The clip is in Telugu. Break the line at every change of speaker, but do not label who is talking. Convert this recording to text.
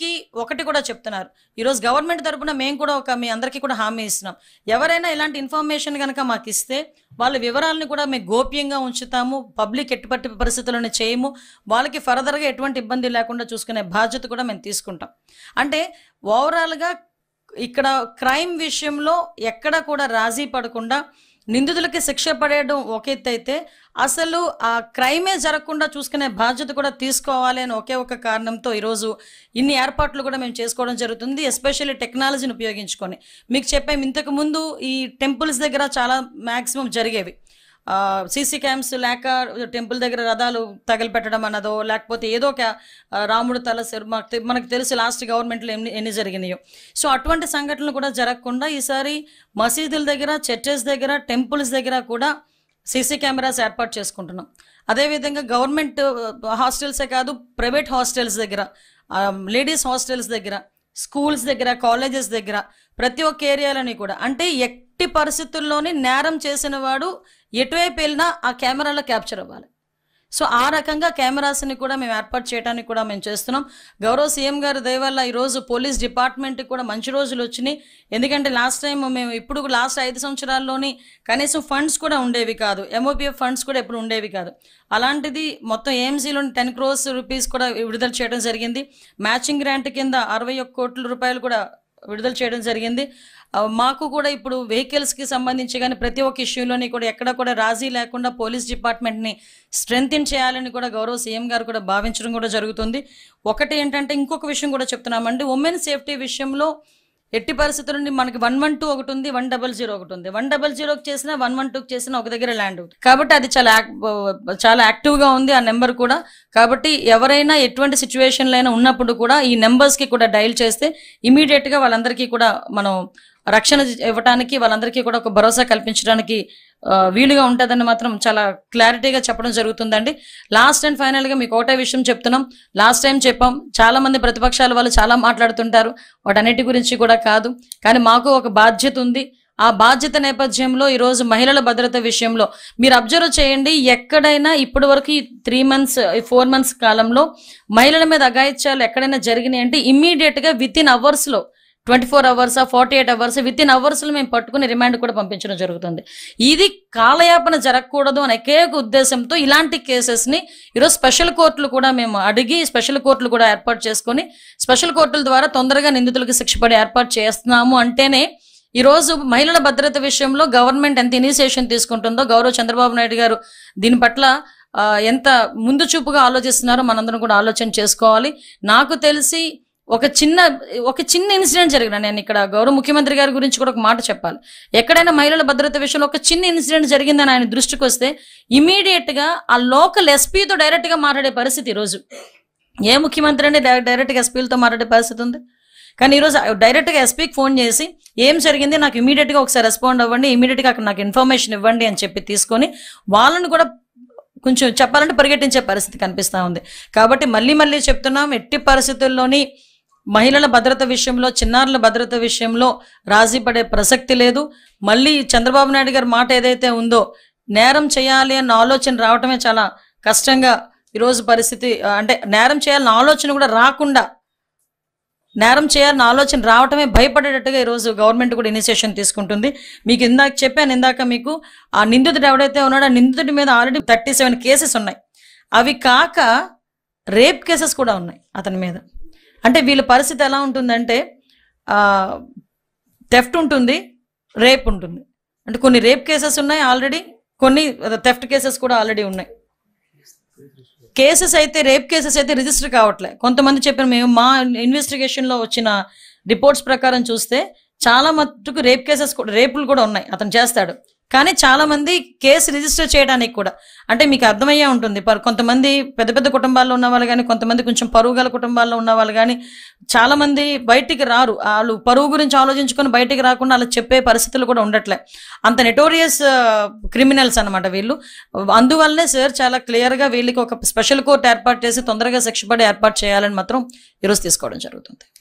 కి ఒకటి కూడా చెప్తున్నారు ఈరోజు గవర్నమెంట్ తరఫున మేము కూడా ఒక మీ అందరికీ కూడా హామీ ఇస్తున్నాం ఎవరైనా ఇలాంటి ఇన్ఫర్మేషన్ కనుక మాకు ఇస్తే వాళ్ళ వివరాలను కూడా మేము గోప్యంగా ఉంచుతాము పబ్లిక్ ఎట్టుపట్టి పరిస్థితులను చేయము వాళ్ళకి ఫర్దర్గా ఎటువంటి ఇబ్బంది లేకుండా చూసుకునే బాధ్యత కూడా మేము తీసుకుంటాం అంటే ఓవరాల్గా ఇక్కడ క్రైమ్ విషయంలో ఎక్కడ కూడా రాజీ పడకుండా నిందితులకి శిక్ష పడేయడం ఒక ఎత్తు అయితే అసలు ఆ క్రైమే జరగకుండా చూసుకునే బాధ్యత కూడా తీసుకోవాలి అని ఒకే ఒక కారణంతో ఈరోజు ఇన్ని ఏర్పాట్లు కూడా మేము చేసుకోవడం జరుగుతుంది ఎస్పెషల్లీ టెక్నాలజీని ఉపయోగించుకొని మీకు చెప్పాము ఇంతకుముందు ఈ టెంపుల్స్ దగ్గర చాలా మ్యాక్సిమం జరిగేవి సీసీ క్యామ్స్ లేక టెంపుల్ దగ్గర రథాలు తగలపెట్టడం అన్నదో లేకపోతే ఏదో ఒక రాముడు తల మనకు తెలుసు లాస్ట్ గవర్నమెంట్లో ఎన్ని ఎన్ని జరిగినాయో సో అటువంటి సంఘటనలు కూడా జరగకుండా ఈసారి మసీదుల దగ్గర చర్చెస్ దగ్గర టెంపుల్స్ దగ్గర కూడా సీసీ కెమెరాస్ ఏర్పాటు చేసుకుంటున్నాం అదేవిధంగా గవర్నమెంట్ హాస్టల్సే కాదు ప్రైవేట్ హాస్టల్స్ దగ్గర లేడీస్ హాస్టల్స్ దగ్గర స్కూల్స్ దగ్గర కాలేజెస్ దగ్గర ప్రతి ఒక్క ఏరియాలని కూడా అంటే ఎక్ ఎట్టి పరిస్థితుల్లోనే నేరం చేసిన వాడు ఎటువైపు వెళ్ళినా ఆ కెమెరాలో క్యాప్చర్ అవ్వాలి సో ఆ రకంగా కెమెరాస్ని కూడా మేము ఏర్పాటు చేయడానికి కూడా మేము చేస్తున్నాం గౌరవ సీఎం గారి దయవల్ల ఈరోజు పోలీస్ డిపార్ట్మెంట్కి కూడా మంచి రోజులు వచ్చినాయి ఎందుకంటే లాస్ట్ టైం మేము ఇప్పుడు లాస్ట్ ఐదు సంవత్సరాల్లోని కనీసం ఫండ్స్ కూడా ఉండేవి కాదు ఎంఓపిఎఫ్ ఫండ్స్ కూడా ఎప్పుడు ఉండేవి కాదు అలాంటిది మొత్తం ఏఎంసీలోని టెన్ క్రోర్స్ రూపీస్ కూడా విడుదల చేయడం జరిగింది మ్యాచింగ్ గ్రాంట్ కింద అరవై కోట్ల రూపాయలు కూడా విడుదల చేయడం జరిగింది మాకు కూడా ఇప్పుడు వెహికల్స్కి సంబంధించి కానీ ప్రతి ఒక్క ఇష్యూలోని కూడా ఎక్కడ కూడా రాజీ లేకుండా పోలీస్ డిపార్ట్మెంట్ని స్ట్రెంగ్తిన్ చేయాలని కూడా గౌరవ సీఎం గారు కూడా భావించడం కూడా జరుగుతుంది ఒకటి ఏంటంటే ఇంకొక విషయం కూడా చెప్తున్నామండి ఉమెన్ సేఫ్టీ విషయంలో ఎట్టి పరిస్థితుల నుండి మనకి వన్ వన్ టూ ఒకటి ఉంది వన్ డబల్ జీరో ఒకటి ఉంది వన్ డబల్ జీరోకి చేసిన వన్ వన్ టూకి చేసిన ఒక దగ్గర ల్యాండ్ అవుతుంది కాబట్టి అది చాలా చాలా యాక్టివ్గా ఉంది ఆ నెంబర్ కూడా కాబట్టి ఎవరైనా ఎటువంటి సిచ్యువేషన్లో అయినా ఉన్నప్పుడు కూడా ఈ నెంబర్స్కి కూడా డైల్ చేస్తే ఇమీడియట్గా వాళ్ళందరికీ కూడా మనం రక్షణ ఇవ్వడానికి వాళ్ళందరికీ కూడా ఒక భరోసా కల్పించడానికి వీలుగా ఉంటుందని మాత్రం చాలా క్లారిటీగా చెప్పడం జరుగుతుందండి లాస్ట్ అండ్ ఫైనల్గా మీకు ఒకటే విషయం చెప్తున్నాం లాస్ట్ టైం చెప్పాం చాలా మంది ప్రతిపక్షాల వాళ్ళు చాలా మాట్లాడుతుంటారు వాటన్నిటి గురించి కూడా కాదు కానీ మాకు ఒక బాధ్యత ఉంది ఆ బాధ్యత నేపథ్యంలో ఈరోజు మహిళల భద్రత విషయంలో మీరు అబ్జర్వ్ చేయండి ఎక్కడైనా ఇప్పటి వరకు ఈ త్రీ మంత్స్ ఫోర్ మంత్స్ కాలంలో మహిళల మీద అఘాయిత్యాలు ఎక్కడైనా జరిగినాయి అంటే ఇమ్మీడియట్గా విత్ ఇన్ అవర్స్లో twenty four hours forty eight hours within అవర్స్లో మేము పట్టుకుని రిమాండ్ కూడా పంపించడం జరుగుతుంది ఇది కాలయాపన జరగకూడదు అనే ఏక ఉద్దేశంతో ఇలాంటి కేసెస్ని ఈరోజు స్పెషల్ కోర్టులు కూడా మేము అడిగి స్పెషల్ కోర్టులు కూడా ఏర్పాటు చేసుకొని స్పెషల్ కోర్టుల ద్వారా తొందరగా నిందితులకు శిక్ష పడి ఏర్పాటు చేస్తున్నాము అంటేనే ఈరోజు మహిళల భద్రత విషయంలో గవర్నమెంట్ ఎంత ఇనిషియేషన్ తీసుకుంటుందో గౌరవ చంద్రబాబు నాయుడు గారు దీని పట్ల ఎంత ముందు చూపుగా ఆలోచిస్తున్నారో మనందరం కూడా ఆలోచన చేసుకోవాలి నాకు తెలిసి ఒక చిన్న ఒక చిన్న ఇన్సిడెంట్ జరిగిన నేను ఇక్కడ గౌరవ ముఖ్యమంత్రి గారి గురించి కూడా ఒక మాట చెప్పాలి ఎక్కడైనా మహిళల భద్రత విషయంలో ఒక చిన్న ఇన్సిడెంట్ జరిగిందని ఆయన దృష్టికి వస్తే గా ఆ లోకల్ ఎస్పీతో డైరెక్ట్గా మాట్లాడే పరిస్థితి ఈరోజు ఏ ముఖ్యమంత్రి అండి డైరెక్ట్గా ఎస్పీలతో మాట్లాడే పరిస్థితి ఉంది కానీ ఈరోజు డైరెక్ట్గా ఎస్పీకి ఫోన్ చేసి ఏం జరిగింది నాకు ఇమీడియట్గా ఒకసారి రెస్పాండ్ అవ్వండి గా అక్కడ నాకు ఇన్ఫర్మేషన్ ఇవ్వండి అని చెప్పి తీసుకొని వాళ్ళని కూడా కొంచెం చెప్పాలంటే పరిగెట్టించే పరిస్థితి కనిపిస్తూ ఉంది కాబట్టి మళ్ళీ మళ్ళీ చెప్తున్నాం ఎట్టి పరిస్థితుల్లోని మహిళల భద్రత విషయంలో చిన్నారుల భద్రత విషయంలో రాజీ పడే ప్రసక్తి లేదు మళ్ళీ చంద్రబాబు నాయుడు గారి మాట ఏదైతే ఉందో నేరం చేయాలి అన్న ఆలోచన రావటమే చాలా కష్టంగా ఈరోజు పరిస్థితి అంటే నేరం చేయాలన్న ఆలోచన కూడా రాకుండా నేరం చేయాలన్న ఆలోచన రావటమే భయపడేటట్టుగా ఈరోజు గవర్నమెంట్ కూడా ఇనిషియేషన్ తీసుకుంటుంది మీకు ఇందాక చెప్పాను ఇందాక మీకు ఆ నిందితుడు ఎవడైతే ఉన్నాడో ఆ నిందితుడి మీద ఆల్రెడీ థర్టీ సెవెన్ కేసెస్ ఉన్నాయి అవి కాక రేప్ కేసెస్ కూడా ఉన్నాయి అతని మీద అంటే వీళ్ళ పరిస్థితి ఎలా ఉంటుందంటే థెఫ్ట్ ఉంటుంది రేప్ ఉంటుంది అంటే కొన్ని రేప్ కేసెస్ ఉన్నాయి ఆల్రెడీ కొన్ని థెఫ్ట్ కేసెస్ కూడా ఆల్రెడీ ఉన్నాయి కేసెస్ అయితే రేప్ కేసెస్ అయితే రిజిస్టర్ కావట్లే కొంతమంది చెప్పిన మేము మా ఇన్వెస్టిగేషన్లో వచ్చిన రిపోర్ట్స్ ప్రకారం చూస్తే చాలా మట్టుకు రేప్ కేసెస్ కూడా రేపులు కూడా ఉన్నాయి అతను చేస్తాడు కానీ చాలామంది కేసు రిజిస్టర్ చేయడానికి కూడా అంటే మీకు అర్థమయ్యే ఉంటుంది కొంతమంది పెద్ద పెద్ద కుటుంబాల్లో ఉన్న వాళ్ళు కానీ కొంతమంది కొంచెం పరువు గల కుటుంబాల్లో ఉన్న వాళ్ళు కానీ చాలామంది బయటికి రారు వాళ్ళు పరువు గురించి ఆలోచించుకొని బయటికి రాకుండా అలా చెప్పే పరిస్థితులు కూడా ఉండట్లే అంత నెటోరియస్ క్రిమినల్స్ అనమాట వీళ్ళు అందువల్లనే సార్ చాలా క్లియర్గా వీళ్ళకి ఒక స్పెషల్ కోర్టు ఏర్పాటు చేసి తొందరగా శిక్షపడి ఏర్పాటు చేయాలని మాత్రం ఈరోజు తీసుకోవడం జరుగుతుంది